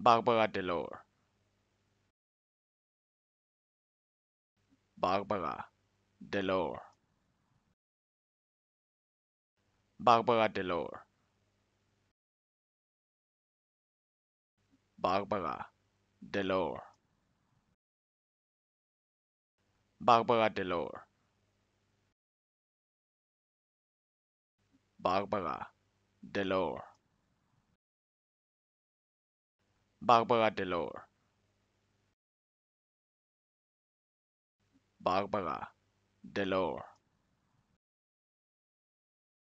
Barbara Delore. Barbara Delore. Barbara Delore. Barbara Delore. Barbara Delore. Barbara Delore. Barbara Delore. Barbara Delore.